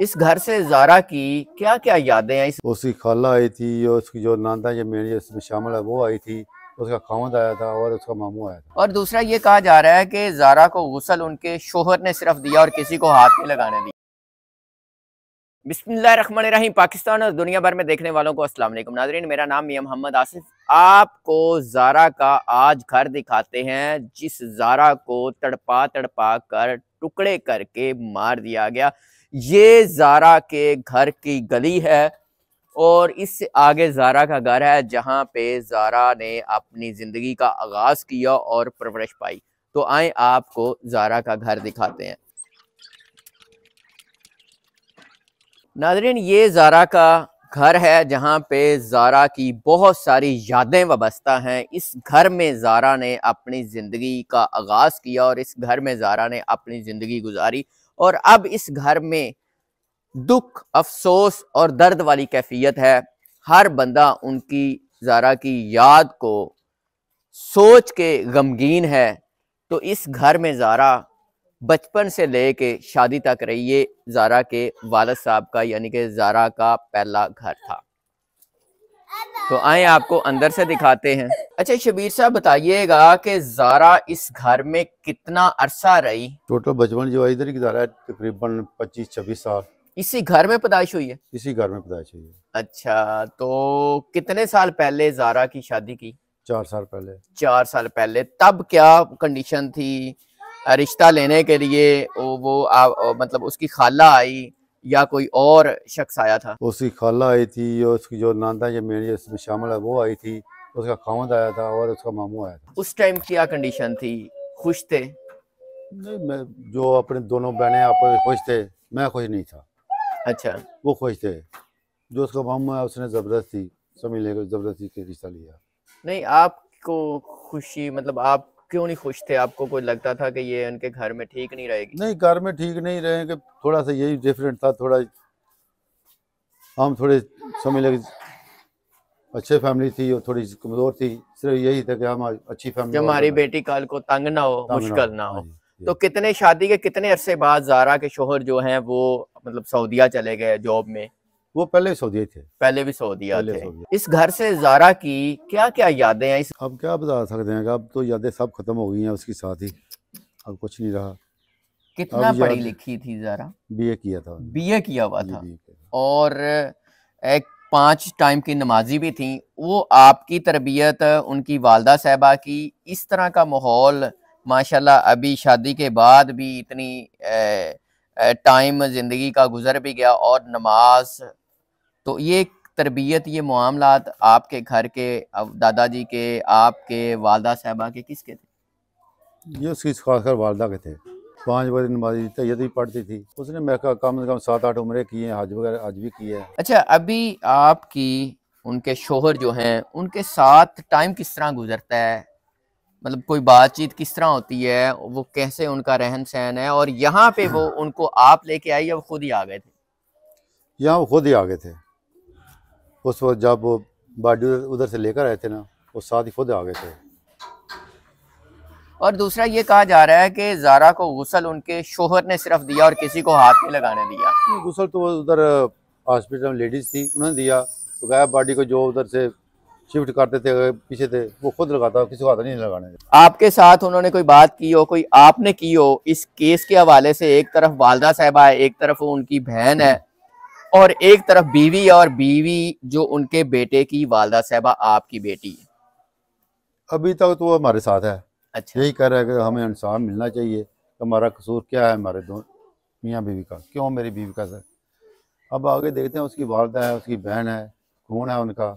इस घर से जारा की क्या क्या यादें हैं इस... उसकी खाला आई थी जो उसकी जो नांदा जो मेरी इसमें शामिल है वो आई थी उसका खामद आया था और उसका मामू आया था और दूसरा ये कहा जा रहा है कि जारा को गुसल उनके शोहर ने सिर्फ दिया और किसी को हाथ में लगाने दिया बिस्मिल्लाहमानिर्रहीम पाकिस्तान और दुनिया भर में देखने वालों को अस्सलाम वालेकुम नाजरीन मेरा नाम मियाँ मोहम्मद आसिफ आपको जारा का आज घर दिखाते हैं जिस जारा को तड़पा तड़पा कर टुकड़े करके मार दिया गया ये जारा के घर की गली है और इससे आगे जारा का घर है जहाँ पे जारा ने अपनी ज़िंदगी का आगाज़ किया और परवरिश पाई तो आए आपको जारा का घर दिखाते हैं नाजरीन ये जारा का घर है जहाँ पे जारा की बहुत सारी यादें वाबस्ता हैं इस घर में जारा ने अपनी ज़िंदगी का आगाज़ किया और इस घर में जारा ने अपनी ज़िंदगी गुजारी और अब इस घर में दुख अफसोस और दर्द वाली कैफियत है हर बंदा उनकी जारा की याद को सोच के गमगीन है तो इस घर में जारा बचपन से ले के शादी तक रही ये जारा के वालद साहब का यानी कि जारा का पहला घर था तो आए आपको अंदर से दिखाते हैं अच्छा शबीर साहब बताइएगा कि जारा इस घर में कितना अरसा रही टोटल बचपन जो इधर की जारा तकरीबन पच्चीस छब्बीस साल इसी घर में पैदाइश हुई है इसी घर में पैदाइश हुई है अच्छा तो कितने साल पहले जारा की शादी की चार साल पहले चार साल पहले तब क्या कंडीशन थी रिश्ता लेने के लिए वो आ, मतलब उसकी खाला आई या कोई और शख्स आया था उसकी खाला आई थी उसकी जो नांदा या मेरी शामिल है वो आई थी उसका खामद आया था और उसका मामू आया था उस टाइम क्या कंडीशन थी खुश थे नहीं मैं जो अपने दोनों बहने आप खुश थे मैं खुश नहीं था अच्छा वो खुश थे जो उसका मामू है उसने ज़बरदस्ती समझ लेकर ज़बरदस्ती के रिश्ता लिया नहीं आपको खुशी मतलब आप क्यों नहीं खुश थे आपको कोई लगता था कि ये उनके घर में ठीक नहीं रहेगी नहीं घर में ठीक नहीं रहे थोड़ा सा यही डिफरेंट था थोड़ा हम थोड़े समझ लगे अच्छे फैमिली थी और थोड़ी कमजोर थी सिर्फ यही था कि हम अच्छी फैमिली हमारी बेटी कल को तंग ना हो मुश्किल ना हो हाँ हाँ तो कितने शादी के कितने अरसे बाद जारा के शोहर जो हैं वो मतलब सऊदीया चले गए जॉब में वो पहले सऊदी थे पहले भी सऊदीया थे इस घर से जारा की क्या क्या यादें हैं अब क्या बता सकते हैं अब तो यादें सब खत्म हो गई हैं उसकी साथ ही अब कुछ नहीं रहा कितना पढ़ी लिखी थी जारा बीए किया था बीए किया हुआ था और एक पाँच टाइम की नमाजी भी थी वो आपकी तरबियत उनकी वालदा साहबा की इस तरह का माहौल माशाल्लाह अभी शादी के बाद भी इतनी टाइम ज़िंदगी का गुजर भी गया और नमाज तो ये तरबियत ये मामला आपके घर के दादाजी के आपके वालदा साहबा के किसके थे ये उसकी खासकर वालदा के थे पाँच बजे नमाजी तैयद ही पढ़ती थी उसने मैं कम से कम सात आठ उम्रें किए हैं हज वगैरह आज भी किए हैं अच्छा अभी आपकी उनके शोहर जो हैं उनके साथ टाइम किस तरह गुजरता है मतलब कोई बातचीत किस तरह होती है वो कैसे उनका रहन सहन है और यहाँ पे वो उनको आप लेके आई या वो खुद ही आ गए थे यहाँ वो खुद ही आ गए थे उस वक्त जब वो बाडी उधर से लेकर आए थे ना वो साथ ही खुद आ गए थे और दूसरा ये कहा जा रहा है कि जारा को गसल उनके शोहर ने सिर्फ दिया और किसी को हाथ में लगाने दिया गसल तो उधर हॉस्पिटल में लेडीज थी उन्होंने दिया तो गायब बॉडी को जो उधर से शिफ्ट करते थे पीछे थे वो खुद लगाता किसी को हाथ नहीं लगाने आपके साथ उन्होंने कोई बात की हो कोई आपने की हो इस केस के हवाले से एक तरफ वालदा साहबा है एक तरफ उनकी बहन है और एक तरफ बीवी और बीवी जो उनके बेटे की वालदा साहबा आपकी बेटी है अभी तक तो वो हमारे साथ है अच्छा यही कह रहा है कि हमें इंसाफ मिलना चाहिए तो हमारा कसूर क्या है हमारे दो मियाँ बीवी का क्यों मेरी बीवी का सर अब आगे देखते हैं उसकी वालदा है उसकी बहन है कौन है उनका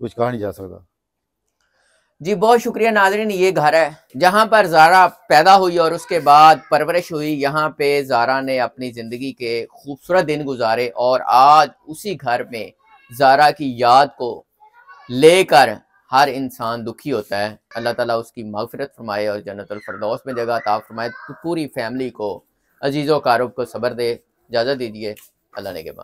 कुछ कहा नहीं जा सकता जी बहुत शुक्रिया नाजरीन ये घर है जहाँ पर जारा पैदा हुई और उसके बाद परवरिश हुई यहाँ पे जारा ने अपनी ज़िंदगी के खूबसूरत दिन गुजारे और आज उसी घर में जारा की याद को लेकर हर इंसान दुखी होता है अल्लाह ताला उसकी मगफरत फरमाए और जन्नतफरदौस में जगह ताब फरमाए तो पूरी फैमिली को अजीज़ व कारोब को सबर दे इजाज़त दीजिए अल्लाह ने के बाद